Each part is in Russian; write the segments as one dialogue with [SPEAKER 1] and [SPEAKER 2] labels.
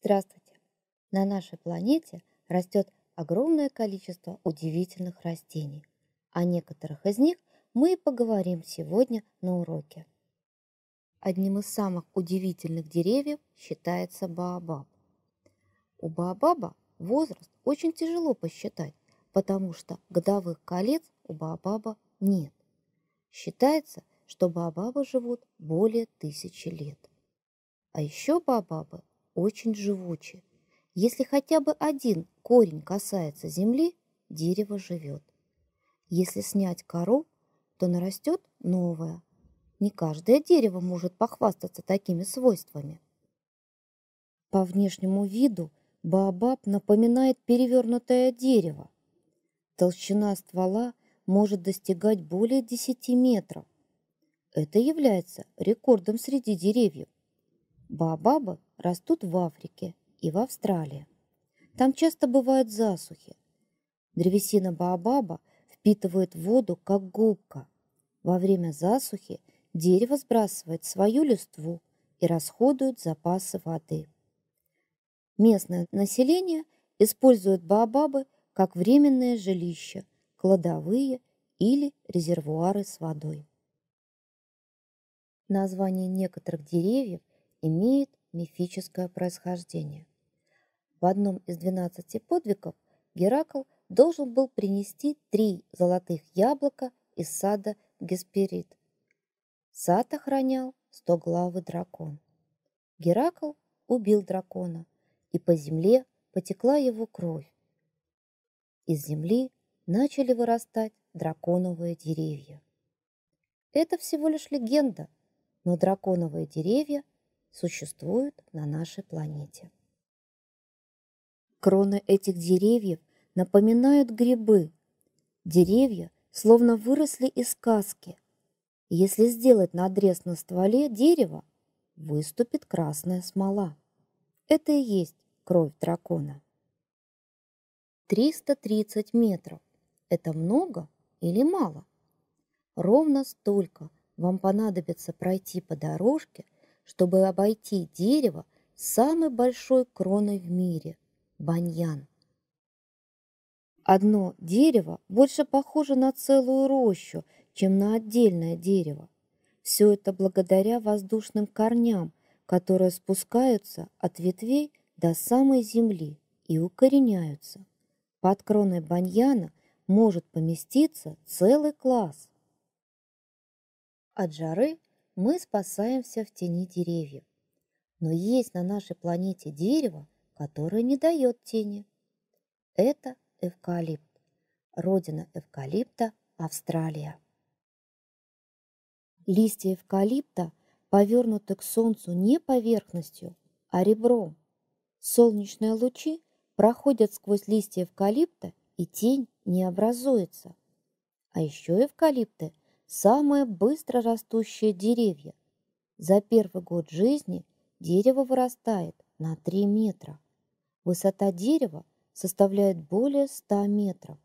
[SPEAKER 1] Здравствуйте! На нашей планете растет огромное количество удивительных растений. О некоторых из них мы и поговорим сегодня на уроке. Одним из самых удивительных деревьев считается баобаб. У баобаба возраст очень тяжело посчитать, потому что годовых колец у баобаба нет. Считается, что баобабы живут более тысячи лет. А еще баобабы очень живучи. Если хотя бы один корень касается земли, дерево живет. Если снять кору, то нарастет новое. Не каждое дерево может похвастаться такими свойствами. По внешнему виду баобаб напоминает перевернутое дерево. Толщина ствола может достигать более 10 метров. Это является рекордом среди деревьев. Баобабы растут в Африке и в Австралии. Там часто бывают засухи. Древесина Баобаба впитывает воду, как губка. Во время засухи дерево сбрасывает свою листву и расходует запасы воды. Местное население использует баобабы как временное жилище, кладовые или резервуары с водой. Название некоторых деревьев имеет мифическое происхождение. В одном из 12 подвигов Геракл должен был принести три золотых яблока из сада Гесперид. Сад охранял стоглавый дракон. Геракл убил дракона, и по земле потекла его кровь. Из земли начали вырастать драконовые деревья. Это всего лишь легенда, но драконовые деревья – существуют на нашей планете. Кроны этих деревьев напоминают грибы. Деревья словно выросли из сказки. Если сделать надрез на стволе дерева, выступит красная смола. Это и есть кровь дракона. 330 метров. Это много или мало? Ровно столько вам понадобится пройти по дорожке – чтобы обойти дерево с самой большой кроной в мире – баньян. Одно дерево больше похоже на целую рощу, чем на отдельное дерево. Все это благодаря воздушным корням, которые спускаются от ветвей до самой земли и укореняются. Под кроной баньяна может поместиться целый класс. От жары мы спасаемся в тени деревьев. Но есть на нашей планете дерево, которое не дает тени. Это эвкалипт. Родина эвкалипта – Австралия. Листья эвкалипта повернуты к солнцу не поверхностью, а ребром. Солнечные лучи проходят сквозь листья эвкалипта, и тень не образуется. А еще эвкалипты – самые быстро растущие деревья. За первый год жизни дерево вырастает на 3 метра. Высота дерева составляет более 100 метров.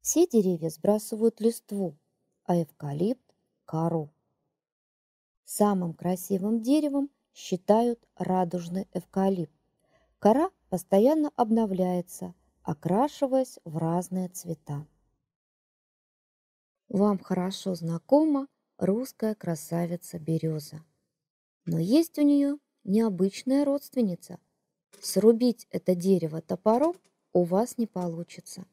[SPEAKER 1] Все деревья сбрасывают листву, а эвкалипт – кору. Самым красивым деревом считают радужный эвкалипт. Кора постоянно обновляется, окрашиваясь в разные цвета вам хорошо знакома русская красавица Береза. Но есть у нее необычная родственница. Срубить это дерево топором у вас не получится.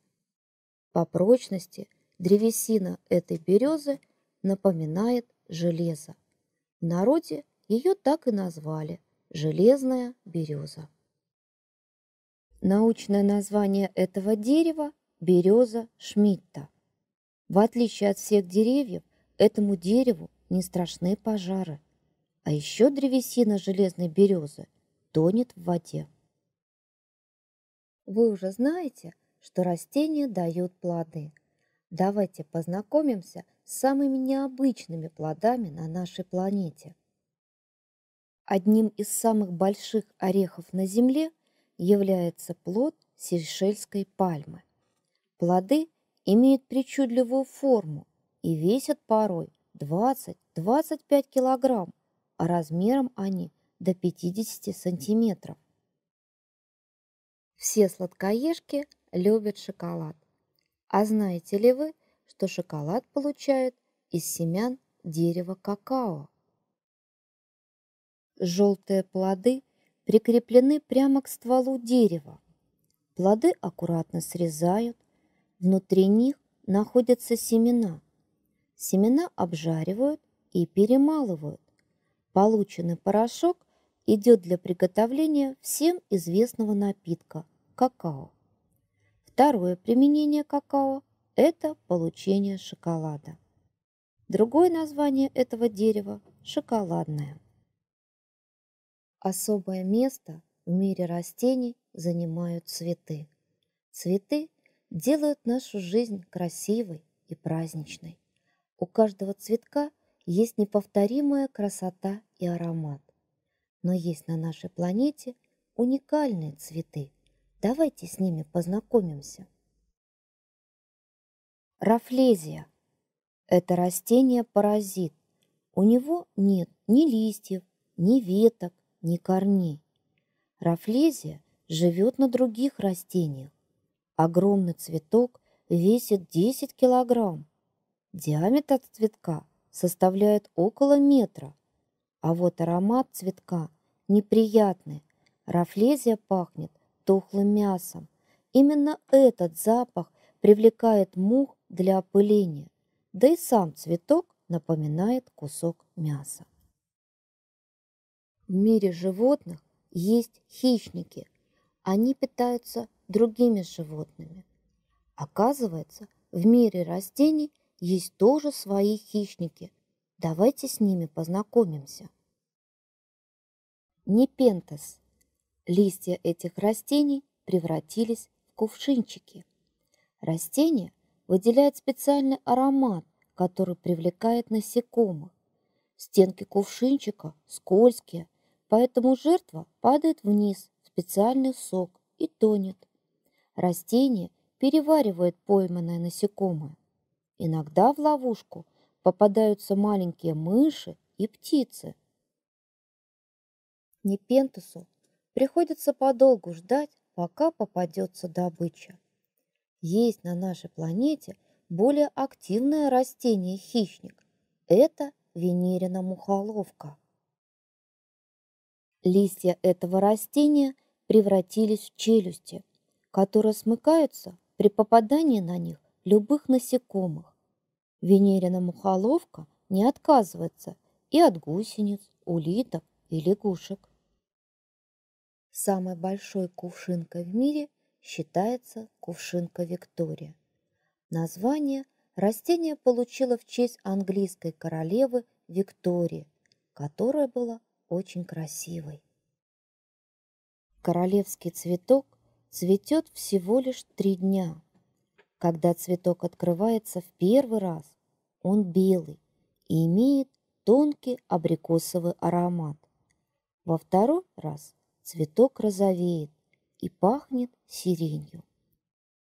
[SPEAKER 1] По прочности древесина этой березы напоминает железо. В народе ее так и назвали – железная береза. Научное название этого дерева – береза Шмидта – в отличие от всех деревьев, этому дереву не страшны пожары. А еще древесина железной березы тонет в воде. Вы уже знаете, что растения дают плоды. Давайте познакомимся с самыми необычными плодами на нашей планете. Одним из самых больших орехов на Земле является плод сейшельской пальмы. Плоды имеют причудливую форму и весят порой 20-25 килограмм, а размером они до 50 сантиметров. Все сладкоежки любят шоколад. А знаете ли вы, что шоколад получают из семян дерева какао? Желтые плоды прикреплены прямо к стволу дерева. Плоды аккуратно срезают, Внутри них находятся семена. Семена обжаривают и перемалывают. Полученный порошок идет для приготовления всем известного напитка – какао. Второе применение какао – это получение шоколада. Другое название этого дерева – шоколадное. Особое место в мире растений занимают цветы. Цветы делают нашу жизнь красивой и праздничной. У каждого цветка есть неповторимая красота и аромат. Но есть на нашей планете уникальные цветы. Давайте с ними познакомимся. Рафлезия – это растение-паразит. У него нет ни листьев, ни веток, ни корней. Рафлезия живет на других растениях, Огромный цветок весит 10 килограмм. Диаметр цветка составляет около метра. А вот аромат цветка неприятный. Рафлезия пахнет тухлым мясом. Именно этот запах привлекает мух для опыления. Да и сам цветок напоминает кусок мяса. В мире животных есть хищники. Они питаются другими животными. Оказывается, в мире растений есть тоже свои хищники. Давайте с ними познакомимся. Непентес. Листья этих растений превратились в кувшинчики. Растение выделяет специальный аромат, который привлекает насекомых. Стенки кувшинчика скользкие, поэтому жертва падает вниз в специальный сок и тонет. Растение переваривает пойманное насекомое. Иногда в ловушку попадаются маленькие мыши и птицы. Непентусу приходится подолгу ждать, пока попадется добыча. Есть на нашей планете более активное растение-хищник. Это венерина мухоловка. Листья этого растения превратились в челюсти, которые смыкаются при попадании на них любых насекомых. Венерина мухоловка не отказывается и от гусениц, улиток и лягушек. Самой большой кувшинкой в мире считается кувшинка Виктория. Название растение получило в честь английской королевы Виктории, которая была очень красивой. Королевский цветок цветет всего лишь три дня. Когда цветок открывается в первый раз, он белый и имеет тонкий абрикосовый аромат. Во второй раз цветок розовеет и пахнет сиренью.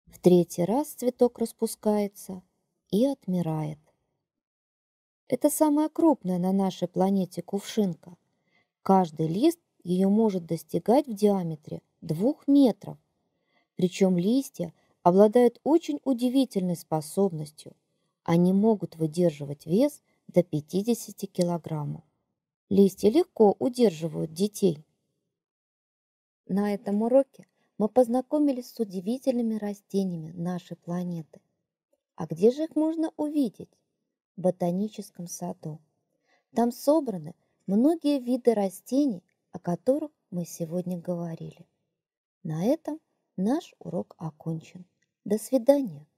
[SPEAKER 1] В третий раз цветок распускается и отмирает. Это самая крупная на нашей планете кувшинка. Каждый лист ее может достигать в диаметре двух метров причем листья обладают очень удивительной способностью. Они могут выдерживать вес до 50 килограммов. Листья легко удерживают детей. На этом уроке мы познакомились с удивительными растениями нашей планеты. А где же их можно увидеть? В ботаническом саду. Там собраны многие виды растений, о которых мы сегодня говорили. На этом Наш урок окончен. До свидания.